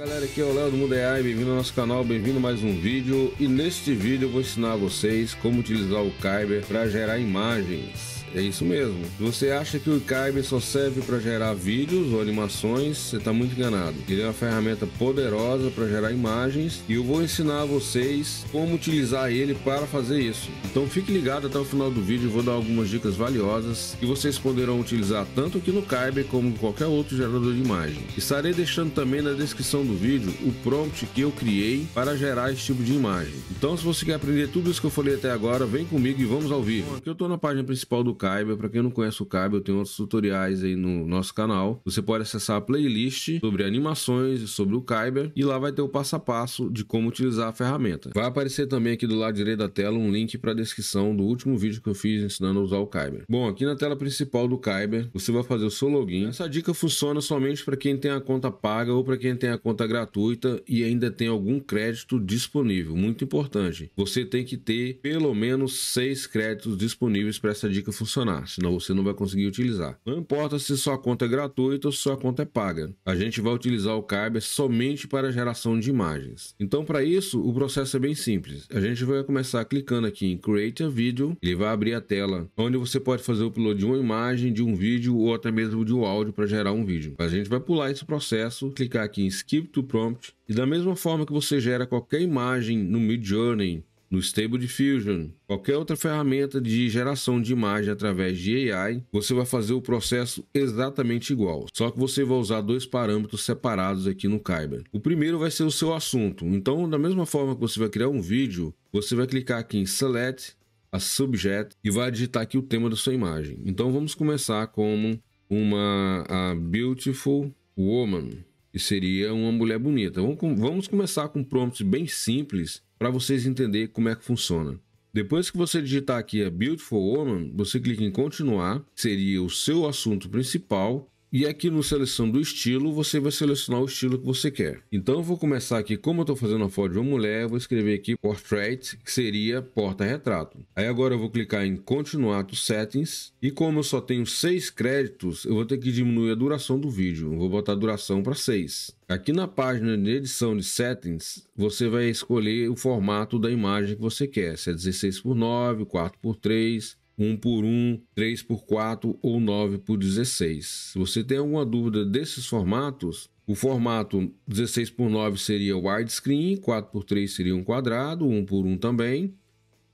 galera, aqui é o Léo do Mundo AI, bem-vindo ao nosso canal, bem-vindo a mais um vídeo e neste vídeo eu vou ensinar a vocês como utilizar o Kyber para gerar imagens. É isso mesmo. Se você acha que o iCarb só serve para gerar vídeos ou animações, você está muito enganado. Ele é uma ferramenta poderosa para gerar imagens e eu vou ensinar a vocês como utilizar ele para fazer isso. Então fique ligado até o final do vídeo, eu vou dar algumas dicas valiosas que vocês poderão utilizar tanto aqui no Kyber como em qualquer outro gerador de imagem. Estarei deixando também na descrição do vídeo o prompt que eu criei para gerar esse tipo de imagem. Então se você quer aprender tudo isso que eu falei até agora, vem comigo e vamos ao vivo. Aqui eu estou na página principal do Kyber. Para quem não conhece o Kaiber, eu tenho outros tutoriais aí no nosso canal. Você pode acessar a playlist sobre animações e sobre o Kaiber e lá vai ter o passo a passo de como utilizar a ferramenta. Vai aparecer também aqui do lado direito da tela um link para a descrição do último vídeo que eu fiz ensinando a usar o Kaiber. Bom, aqui na tela principal do Kaiber, você vai fazer o seu login. Essa dica funciona somente para quem tem a conta paga ou para quem tem a conta gratuita e ainda tem algum crédito disponível. Muito importante. Você tem que ter pelo menos seis créditos disponíveis para essa dica funcionar funcionar, senão você não vai conseguir utilizar. Não importa se sua conta é gratuita ou se sua conta é paga. A gente vai utilizar o Kyber somente para geração de imagens. Então, para isso, o processo é bem simples. A gente vai começar clicando aqui em Create a Video. Ele vai abrir a tela onde você pode fazer o upload de uma imagem, de um vídeo ou até mesmo de um áudio para gerar um vídeo. A gente vai pular esse processo, clicar aqui em Skip to Prompt e da mesma forma que você gera qualquer imagem no Midjourney no Stable Diffusion, qualquer outra ferramenta de geração de imagem através de AI, você vai fazer o processo exatamente igual, só que você vai usar dois parâmetros separados aqui no Kyber. O primeiro vai ser o seu assunto. Então, da mesma forma que você vai criar um vídeo, você vai clicar aqui em Select a Subject e vai digitar aqui o tema da sua imagem. Então, vamos começar como uma a Beautiful Woman, que seria uma mulher bonita. Vamos, vamos começar com prompts bem simples para vocês entenderem como é que funciona. Depois que você digitar aqui a Beautiful Woman, você clica em continuar, seria o seu assunto principal, e aqui é no seleção do estilo, você vai selecionar o estilo que você quer. Então eu vou começar aqui, como eu estou fazendo a foto de uma mulher, vou escrever aqui Portrait, que seria porta-retrato. Aí agora eu vou clicar em Continuar to Settings. E como eu só tenho 6 créditos, eu vou ter que diminuir a duração do vídeo. Eu vou botar a duração para 6. Aqui na página de edição de settings, você vai escolher o formato da imagem que você quer, se é 16 por 9, 4 por 3, 1 por 1, 3 por 4 ou 9 por 16. Se você tem alguma dúvida desses formatos, o formato 16 por 9 seria widescreen, 4 por 3 seria um quadrado, 1 por 1 também.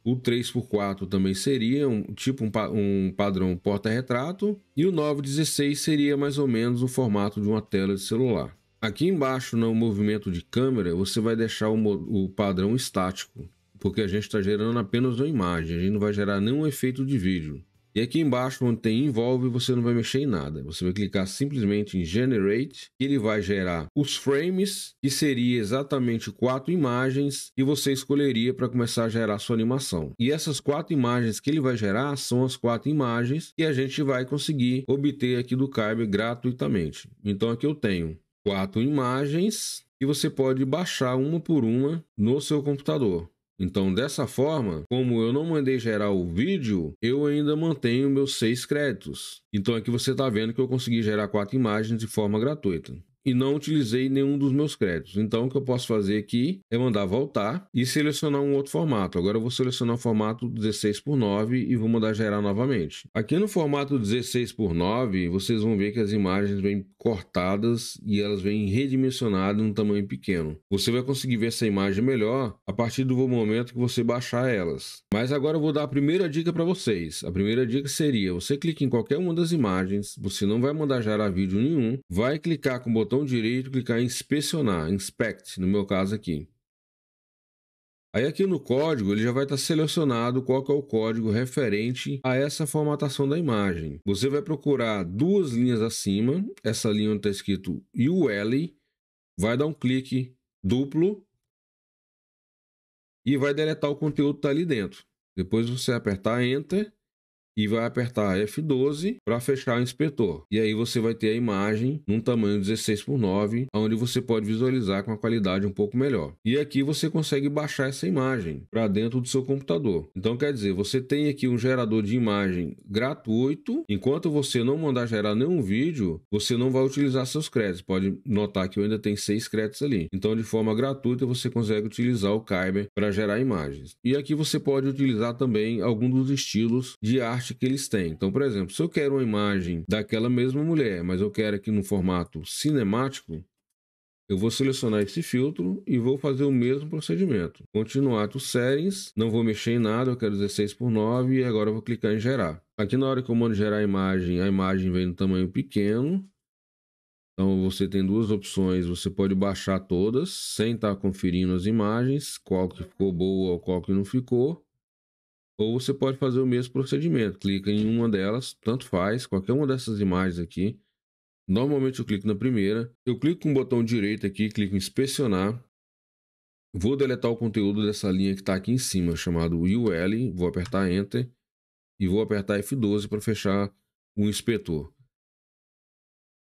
O 3 por 4 também seria um tipo um, um padrão porta-retrato e o 9 16 seria mais ou menos o formato de uma tela de celular. Aqui embaixo no movimento de câmera, você vai deixar o, o padrão estático, porque a gente está gerando apenas uma imagem, a gente não vai gerar nenhum efeito de vídeo. E aqui embaixo, onde tem envolve, você não vai mexer em nada. Você vai clicar simplesmente em Generate, e ele vai gerar os frames, que seria exatamente quatro imagens que você escolheria para começar a gerar sua animação. E essas quatro imagens que ele vai gerar são as quatro imagens que a gente vai conseguir obter aqui do Kyber gratuitamente. Então aqui eu tenho quatro imagens e você pode baixar uma por uma no seu computador. Então, dessa forma, como eu não mandei gerar o vídeo, eu ainda mantenho meus seis créditos. Então, aqui você está vendo que eu consegui gerar quatro imagens de forma gratuita e não utilizei nenhum dos meus créditos. Então, o que eu posso fazer aqui é mandar voltar e selecionar um outro formato. Agora eu vou selecionar o formato 16 por 9 e vou mandar gerar novamente. Aqui no formato 16 por 9, vocês vão ver que as imagens vêm cortadas e elas vêm redimensionadas um tamanho pequeno. Você vai conseguir ver essa imagem melhor a partir do momento que você baixar elas. Mas agora eu vou dar a primeira dica para vocês. A primeira dica seria, você clica em qualquer uma das imagens, você não vai mandar gerar vídeo nenhum, vai clicar com o botão botão direito clicar em inspecionar, inspect, no meu caso aqui. Aí aqui no código ele já vai estar tá selecionado qual é o código referente a essa formatação da imagem. Você vai procurar duas linhas acima, essa linha onde está escrito UL, vai dar um clique duplo e vai deletar o conteúdo que está ali dentro. Depois você apertar Enter e vai apertar F12 para fechar o inspetor. E aí você vai ter a imagem num tamanho 16 por 9, onde você pode visualizar com a qualidade um pouco melhor. E aqui você consegue baixar essa imagem para dentro do seu computador. Então quer dizer, você tem aqui um gerador de imagem gratuito. Enquanto você não mandar gerar nenhum vídeo, você não vai utilizar seus créditos. Pode notar que eu ainda tenho seis créditos ali. Então de forma gratuita você consegue utilizar o Kyber para gerar imagens. E aqui você pode utilizar também algum dos estilos de arte que eles têm. Então, por exemplo, se eu quero uma imagem daquela mesma mulher, mas eu quero aqui no formato cinemático, eu vou selecionar esse filtro e vou fazer o mesmo procedimento. Continuar os settings, não vou mexer em nada, eu quero 16 por 9 e agora eu vou clicar em gerar. Aqui na hora que eu mando gerar a imagem, a imagem vem no tamanho pequeno. Então você tem duas opções, você pode baixar todas sem estar tá conferindo as imagens, qual que ficou boa ou qual que não ficou. Ou você pode fazer o mesmo procedimento, clica em uma delas, tanto faz, qualquer uma dessas imagens aqui. Normalmente eu clico na primeira, eu clico com o botão direito aqui, clico em inspecionar. Vou deletar o conteúdo dessa linha que está aqui em cima, chamado UL, vou apertar Enter e vou apertar F12 para fechar o inspetor.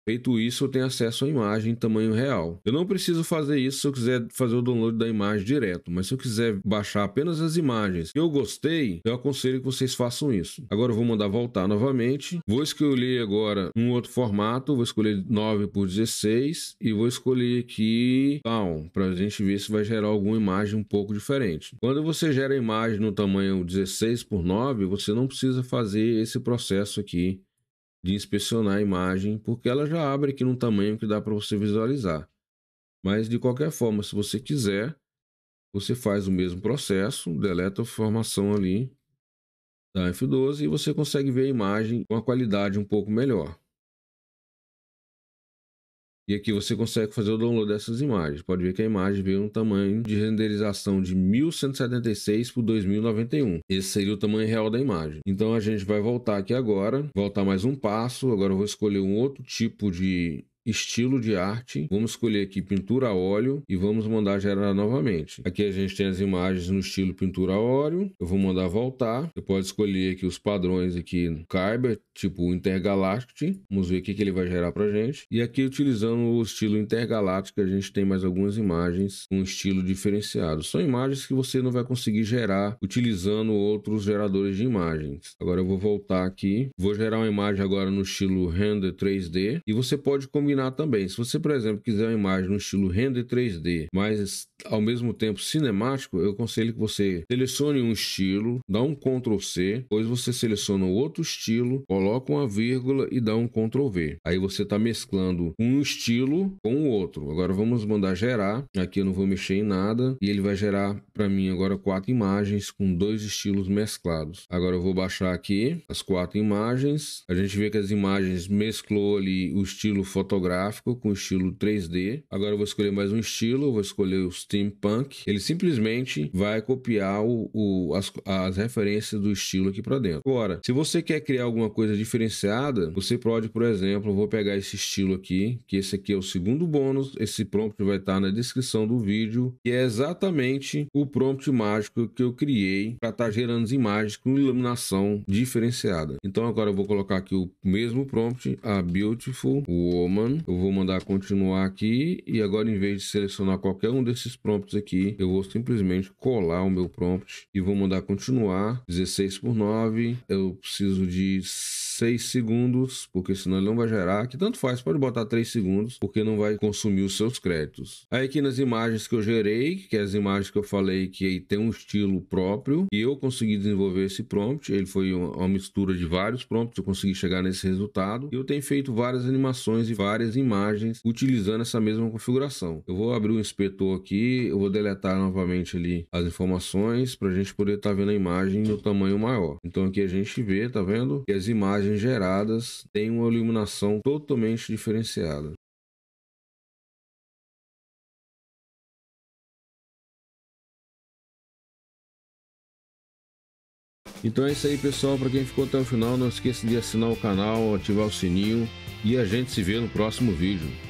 Feito isso, eu tenho acesso à imagem em tamanho real. Eu não preciso fazer isso se eu quiser fazer o download da imagem direto, mas se eu quiser baixar apenas as imagens que eu gostei, eu aconselho que vocês façam isso. Agora eu vou mandar voltar novamente, vou escolher agora um outro formato, vou escolher 9 por 16 e vou escolher aqui tal para a gente ver se vai gerar alguma imagem um pouco diferente. Quando você gera a imagem no tamanho 16 por 9, você não precisa fazer esse processo aqui de inspecionar a imagem, porque ela já abre aqui num tamanho que dá para você visualizar. Mas de qualquer forma, se você quiser, você faz o mesmo processo, deleta a formação ali da F12 e você consegue ver a imagem com a qualidade um pouco melhor. E aqui você consegue fazer o download dessas imagens. Pode ver que a imagem veio um tamanho de renderização de 1176 por 2091. Esse seria o tamanho real da imagem. Então a gente vai voltar aqui agora, voltar mais um passo. Agora eu vou escolher um outro tipo de estilo de arte. Vamos escolher aqui pintura a óleo e vamos mandar gerar novamente. Aqui a gente tem as imagens no estilo pintura a óleo. Eu vou mandar voltar. Você pode escolher aqui os padrões aqui no Kyber, tipo Intergalactic. Vamos ver o que, ele vai gerar para gente. E aqui utilizando o estilo Intergalactic, a gente tem mais algumas imagens com um estilo diferenciado. São imagens que você não vai conseguir gerar utilizando outros geradores de imagens. Agora eu vou voltar aqui. Vou gerar uma imagem agora no estilo Render 3D. E você pode combinar combinar também. Se você, por exemplo, quiser uma imagem no estilo render 3D, mas ao mesmo tempo cinemático, eu aconselho que você selecione um estilo, dá um Ctrl C, depois você seleciona outro estilo, coloca uma vírgula e dá um Ctrl V. Aí você está mesclando um estilo com o outro. Agora vamos mandar gerar. Aqui eu não vou mexer em nada e ele vai gerar para mim agora quatro imagens com dois estilos mesclados. Agora eu vou baixar aqui as quatro imagens. A gente vê que as imagens mesclou ali o estilo fotográfico gráfico com estilo 3D. Agora eu vou escolher mais um estilo, vou escolher o steampunk. Ele simplesmente vai copiar o, o as, as referências do estilo aqui para dentro. Agora, se você quer criar alguma coisa diferenciada, você pode, por exemplo, vou pegar esse estilo aqui, que esse aqui é o segundo bônus, esse prompt vai estar tá na descrição do vídeo, que é exatamente o prompt mágico que eu criei para estar tá gerando as imagens com iluminação diferenciada. Então agora eu vou colocar aqui o mesmo prompt, a Beautiful Woman, eu vou mandar continuar aqui e agora em vez de selecionar qualquer um desses prompts aqui, eu vou simplesmente colar o meu prompt e vou mandar continuar. 16 por 9, eu preciso de 6 segundos, porque senão ele não vai gerar, que tanto faz, pode botar 3 segundos, porque não vai consumir os seus créditos. Aí aqui nas imagens que eu gerei, que é as imagens que eu falei que tem um estilo próprio, e eu consegui desenvolver esse prompt, ele foi uma mistura de vários prompts, eu consegui chegar nesse resultado, e eu tenho feito várias animações e várias imagens utilizando essa mesma configuração. Eu vou abrir o inspetor aqui, eu vou deletar novamente ali as informações para a gente poder estar tá vendo a imagem no tamanho maior. Então aqui a gente vê, tá vendo? Que as imagens imagens geradas têm uma iluminação totalmente diferenciada. Então é isso aí, pessoal. Para quem ficou até o final, não esqueça de assinar o canal, ativar o sininho e a gente se vê no próximo vídeo.